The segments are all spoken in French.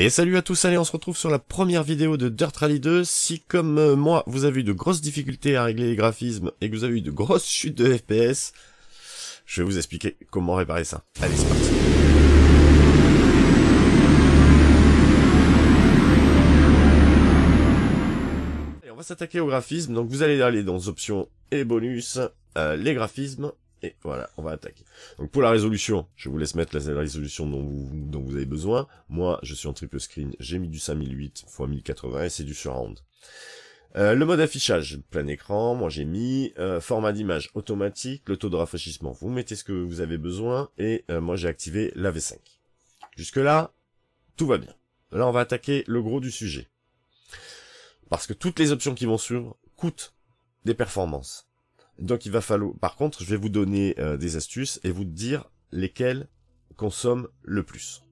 Et salut à tous, allez on se retrouve sur la première vidéo de Dirt Rally 2. Si comme euh, moi vous avez eu de grosses difficultés à régler les graphismes et que vous avez eu de grosses chutes de FPS, je vais vous expliquer comment réparer ça. Allez c'est parti Allez, On va s'attaquer au graphisme, donc vous allez aller dans options et bonus, euh, les graphismes, et voilà, on va attaquer. Donc pour la résolution, je vous laisse mettre la, résolution dont vous, avez besoin. Moi, je suis en triple screen, j'ai mis du 5008 x 1080 et c'est du surround. Euh, le mode affichage, plein écran, moi j'ai mis euh, format d'image automatique, le taux de rafraîchissement, vous mettez ce que vous avez besoin et euh, moi j'ai activé la V5. Jusque là, tout va bien. Là on va attaquer le gros du sujet. Parce que toutes les options qui vont suivre coûtent des performances. Donc il va falloir, par contre, je vais vous donner euh, des astuces et vous dire lesquelles consomment le plus.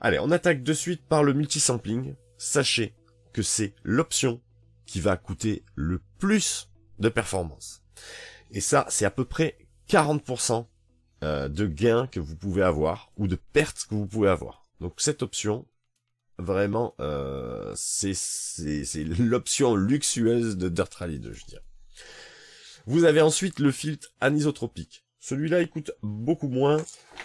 Allez, on attaque de suite par le multisampling. Sachez que c'est l'option qui va coûter le plus de performance. Et ça, c'est à peu près 40% euh, de gains que vous pouvez avoir ou de pertes que vous pouvez avoir. Donc cette option, vraiment, euh, c'est l'option luxueuse de Dirt Rally 2, je dirais. Vous avez ensuite le filtre anisotropique. Celui-là, il coûte beaucoup moins.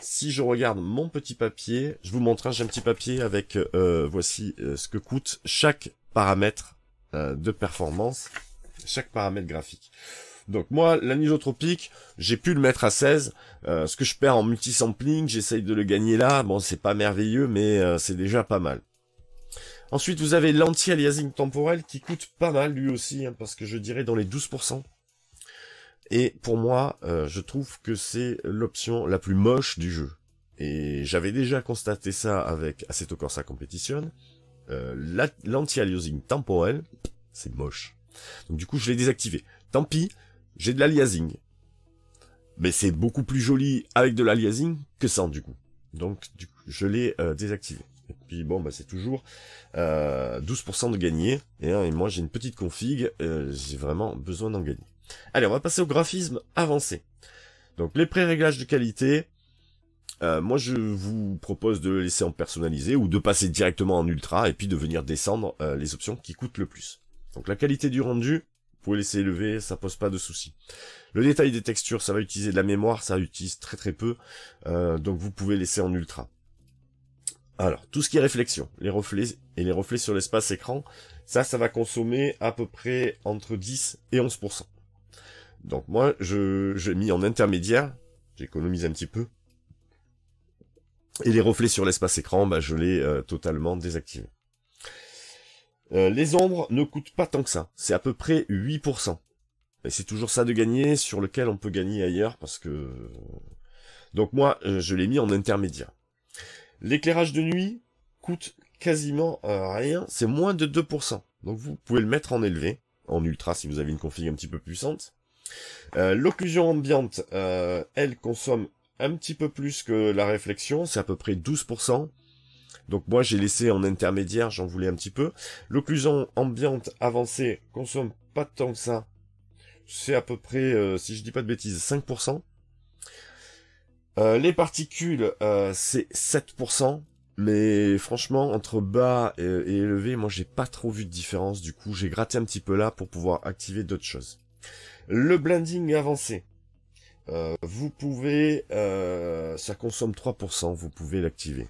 Si je regarde mon petit papier, je vous montre, hein, un petit papier avec, euh, voici euh, ce que coûte chaque paramètre euh, de performance, chaque paramètre graphique. Donc moi, l'anisotropique, j'ai pu le mettre à 16. ce que je perds en multisampling, j'essaye de le gagner là. Bon, c'est pas merveilleux, mais c'est déjà pas mal. Ensuite, vous avez l'anti-aliasing temporel qui coûte pas mal lui aussi, hein, parce que je dirais dans les 12%. Et pour moi, euh, je trouve que c'est l'option la plus moche du jeu. Et j'avais déjà constaté ça avec Assetto Corsa Competition. Euh, L'anti-aliasing temporel, c'est moche. Donc du coup, je l'ai désactivé. Tant pis, j'ai de l'aliasing. Mais c'est beaucoup plus joli avec de l'aliasing que sans du coup. Donc je l'ai euh, désactivé. Et puis bon, bah, c'est toujours 12% euh, de gagné. Et, hein, et moi, j'ai une petite config, j'ai vraiment besoin d'en gagner. Allez, on va passer au graphisme avancé. Donc les pré-réglages de qualité, euh, moi je vous propose de le laisser en personnalisé ou de passer directement en ultra et puis de venir descendre euh, les options qui coûtent le plus. Donc la qualité du rendu, vous pouvez laisser élever, ça pose pas de souci. Le détail des textures, ça va utiliser de la mémoire, ça utilise très très peu, euh, donc vous pouvez laisser en ultra. Alors, tout ce qui est réflexion, les reflets et les reflets sur l'espace écran, ça, ça va consommer à peu près entre 10 et 11%. Donc moi, je, j'ai mis en intermédiaire, j'économise un petit peu. Et les reflets sur l'espace écran, bah, je l'ai euh, totalement désactivé. Euh, les ombres ne coûtent pas tant que ça, c'est à peu près 8%. Et c'est toujours ça de gagner, sur lequel on peut gagner ailleurs, parce que... Donc moi, euh, je l'ai mis en intermédiaire. L'éclairage de nuit coûte quasiment rien, c'est moins de 2%. Donc vous pouvez le mettre en élevé, en ultra si vous avez une config un petit peu puissante. Euh, l'occlusion ambiante, euh, elle consomme un petit peu plus que la réflexion, c'est à peu près 12%. Donc moi j'ai laissé en intermédiaire, j'en voulais un petit peu. L'occlusion ambiante avancée consomme pas tant que ça. C'est à peu près, euh, si je dis pas de bêtises, 5%. Euh, les particules, c'est 7%. Mais franchement, entre bas et, et élevé, moi j'ai pas trop vu de différence. Du coup, j'ai gratté un petit peu là pour pouvoir activer d'autres choses. Le blending avancé. Euh, vous pouvez, euh, ça consomme 3%, vous pouvez l'activer.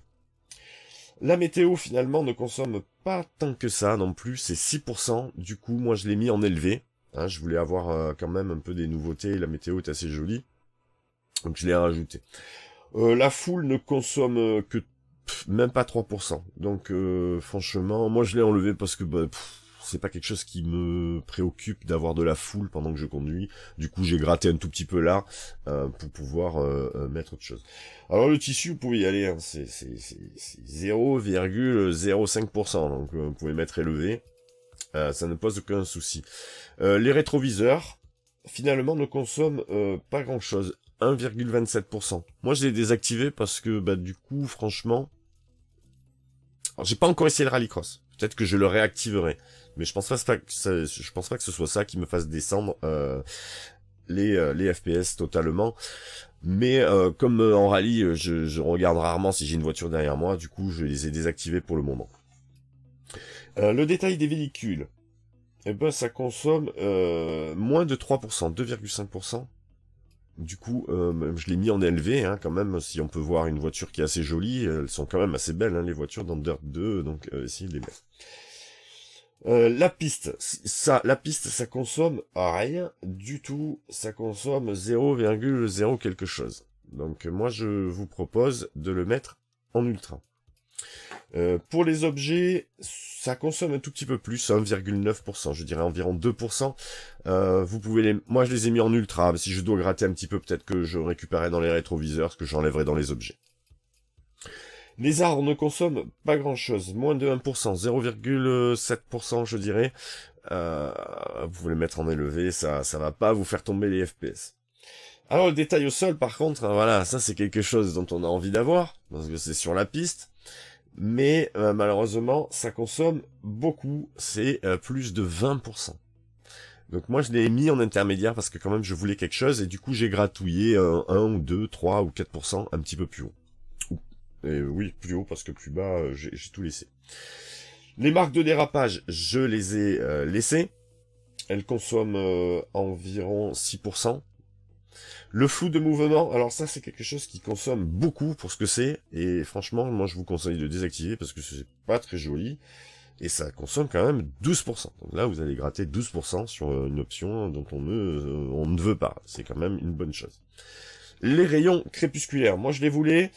La météo finalement ne consomme pas tant que ça non plus, c'est 6%, du coup moi je l'ai mis en élevé, hein, je voulais avoir euh, quand même un peu des nouveautés, la météo est assez jolie, donc je l'ai rajouté. la foule ne consomme que même pas 3%, donc franchement moi je l'ai enlevé parce que bah, c'est pas quelque chose qui me préoccupe d'avoir de la foule pendant que je conduis. Du coup, j'ai gratté un tout petit peu là euh, pour pouvoir euh, euh, mettre autre chose. Alors le tissu, vous pouvez y aller, hein. c'est 0,05%, donc vous pouvez mettre élevé. ça ne pose aucun souci. les rétroviseurs, finalement, ne consomment pas grand-chose. 1,27%. Moi, je l'ai désactivé parce que, bah, du coup, franchement... Alors, j'ai pas encore essayé le rallycross. Peut-être que je le réactiverai. Mais je pense pas, que je pense pas que ce soit ça qui me fasse descendre euh, les, euh, les FPS totalement. Mais euh, comme en rallye, je, regarde rarement si j'ai une voiture derrière moi, du coup je les ai désactivés pour le moment. le détail des véhicules. Eh ben ça consomme moins de 3%, 2,5%. Du coup, je l'ai mis en élevé hein, quand même, si on peut voir une voiture qui est assez jolie, elles sont quand même assez belles, hein, les voitures dans 2, donc essayez de les mettre. Euh, la piste, ça, la piste, ça consomme rien du tout. Ça consomme 0,0 quelque chose. Donc moi, je vous propose de le mettre en ultra. Euh, pour les objets, ça consomme un tout petit peu plus, 1,9%, je dirais environ 2%. Euh, vous pouvez les, moi je les ai mis en ultra. Si je dois gratter un petit peu, peut-être que je récupérerai dans les rétroviseurs ce que j'enlèverai dans les objets. Les arbres ne consomment pas grand-chose, moins de 1%, 0,7% je dirais. Euh, vous voulez mettre en élevé, ça ça va pas vous faire tomber les FPS. Alors le détail au sol par contre, hein, voilà, ça c'est quelque chose dont on a envie d'avoir, parce que c'est sur la piste. Mais euh, malheureusement, ça consomme beaucoup, c'est euh, plus de 20%. Donc moi je l'ai mis en intermédiaire parce que quand même je voulais quelque chose et du coup j'ai gratouillé 1 ou 2, 3 ou 4% un petit peu plus haut. Et oui, plus haut parce que plus bas, euh, j'ai tout laissé. Les marques de dérapage, je les ai euh, laissées. Elles consomment euh, environ 6%. Le flou de mouvement, alors ça c'est quelque chose qui consomme beaucoup pour ce que c'est. Et franchement, moi je vous conseille de désactiver parce que c'est pas très joli. Et ça consomme quand même 12%. Donc là, vous allez gratter 12% sur une option dont on ne, on ne veut pas. C'est quand même une bonne chose. Les rayons crépusculaires, moi je les voulais.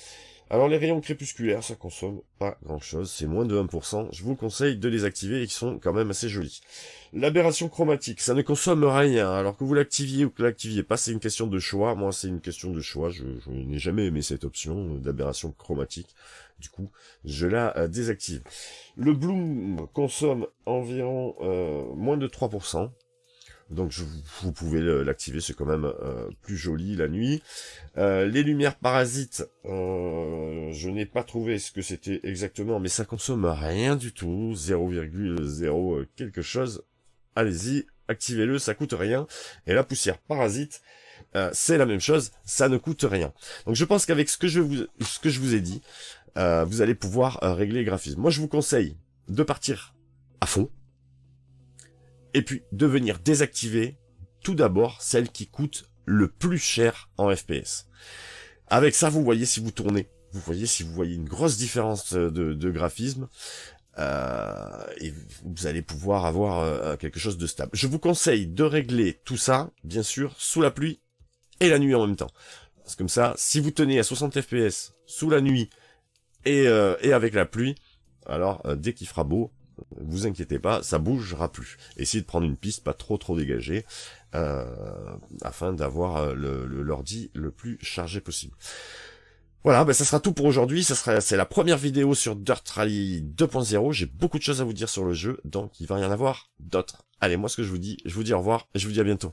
Alors les rayons crépusculaires, ça consomme pas grand-chose, c'est moins de 1%. Je vous conseille de les activer ils sont quand même assez jolis. L'aberration chromatique, ça ne consomme rien. Alors que vous l'activiez ou que l'activiez pas, c'est une question de choix. Moi, c'est une question de choix. Je, n'ai jamais aimé cette option d'aberration chromatique. Du coup, je la euh, désactive. Le bloom consomme environ euh, moins de 3%. Donc vous pouvez l'activer, c'est quand même euh, plus joli la nuit. Euh, les lumières parasites, euh, je n'ai pas trouvé ce que c'était exactement, mais ça consomme rien du tout, 0,0 quelque chose. Allez-y, activez-le, ça coûte rien. Et la poussière parasite, c'est la même chose, ça ne coûte rien. Donc je pense qu'avec ce que je vous, ce que je vous ai dit, vous allez pouvoir régler les graphismes. Moi je vous conseille de partir à fond, et puis de venir désactiver tout d'abord celle qui coûte le plus cher en FPS. Avec ça, vous voyez si vous tournez, vous voyez si vous voyez une grosse différence de, graphisme, euh, et vous allez pouvoir avoir euh, quelque chose de stable. Je vous conseille de régler tout ça, bien sûr, sous la pluie et la nuit en même temps. Parce que comme ça, si vous tenez à 60 fps sous la nuit et, euh, et avec la pluie, alors dès qu'il fera beau, vous inquiétez pas, ça bougera plus. Essayez de prendre une piste pas trop trop dégagée, euh, afin d'avoir euh, le, le, l'ordi le, plus chargé possible. Voilà, ben ça sera tout pour aujourd'hui. Ça sera, c'est la première vidéo sur Dirt Rally 2.0. J'ai beaucoup de choses à vous dire sur le jeu, donc il va y en avoir d'autres. Allez, moi ce que je vous dis, je vous dis au revoir, et je vous dis à bientôt.